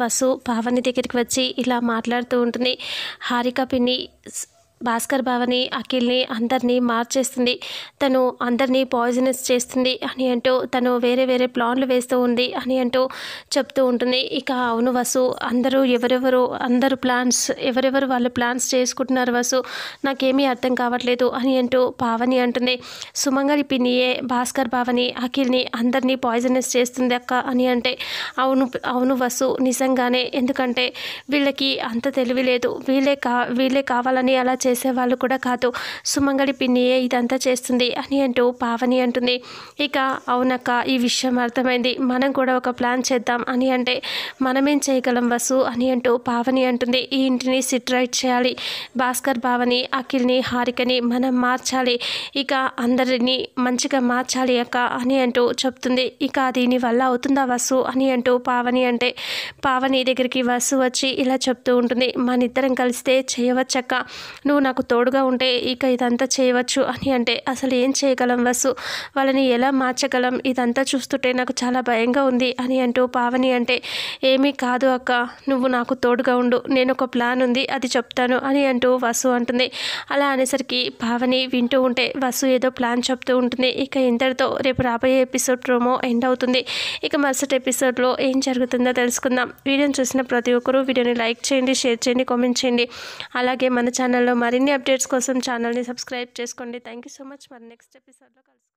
bus Pavani దగ్గరికి వచ్చి ఇలా మాట్లాడుతూ ఉంటుంది హారిక పిన్ని భాస్కర్ బావని అఖిల్ని అందరినీ మార్చేస్తుంది తను అందరినీ పాయిజనస్ చేస్తుంది అని అంటూ తను వేరే వేరే ప్లాన్లు వేస్తూ ఉంది అని అంటూ చెప్తూ ఉంటుంది ఇక అవును వసు అందరూ ఎవరెవరు అందరు ప్లాన్స్ ఎవరెవరు వాళ్ళు ప్లాన్స్ చేసుకుంటున్నారు వసు నాకేమీ అర్థం కావట్లేదు అని అంటూ పావని అంటుంది సుమంగలి పిన్నియే భాస్కర్ భావని అఖిల్ని అందరినీ పాయిజనస్ చేస్తుంది అక్క అని అంటే అవును అవును వసు నిజంగానే ఎందుకంటే వీళ్ళకి అంత తెలివి లేదు వీళ్ళే కా వీళ్ళే కావాలని అలా చే చేసేవాళ్ళు కూడా కాదు సుమంగళి పిన్నియే ఇదంతా చేస్తుంది అని అంటూ పావని అంటుంది ఇక అవునక్క ఈ విషయం అర్థమైంది మనం కూడా ఒక ప్లాన్ చేద్దాం అని అంటే మనమేం చేయగలం వసు అని అంటూ పావని అంటుంది ఈ ఇంటిని సిట్రైట్ చేయాలి భాస్కర్ భావని అఖిల్ని హారికని మనం మార్చాలి ఇక అందరినీ మంచిగా మార్చాలి అక్క అని అంటూ చెప్తుంది ఇక దీని వల్ల అవుతుందా వసు అని అంటూ పావని అంటే పావని దగ్గరికి వసు వచ్చి ఇలా చెప్తూ ఉంటుంది మనిద్దరం కలిస్తే చేయవచ్చక్క నువ్వు నువ్వు నాకు తోడుగా ఉంటే ఇక ఇదంతా చేయవచ్చు అని అంటే అసలు ఏం చేయగలం వసు వాళ్ళని ఎలా మార్చగలం ఇదంతా చూస్తుంటే నాకు చాలా భయంగా ఉంది అని అంటూ పావని అంటే ఏమీ కాదు అక్క నువ్వు నాకు తోడుగా ఉండు నేను ఒక ప్లాన్ ఉంది అది చెప్తాను అని అంటూ వసు అంటుంది అలా అనేసరికి పావని వింటూ ఉంటే వసు ఏదో ప్లాన్ చెప్తూ ఉంటుంది ఇక ఇంతటితో రేపు రాబోయే ఎపిసోడ్ ప్రోమో ఎండ్ అవుతుంది ఇక మరుసటి ఎపిసోడ్లో ఏం జరుగుతుందో తెలుసుకుందాం వీడియోని చూసిన ప్రతి ఒక్కరూ వీడియోని లైక్ చేయండి షేర్ చేయండి కామెంట్ చేయండి అలాగే మన ఛానల్లో మరిన్ని అప్డేట్స్ కోసం ఛానల్ని సబ్స్క్రైబ్ చేసుకోండి థ్యాంక్ యూ సో మచ్ మరి నెక్స్ట్ ఎపిసోడ్లో కలుసు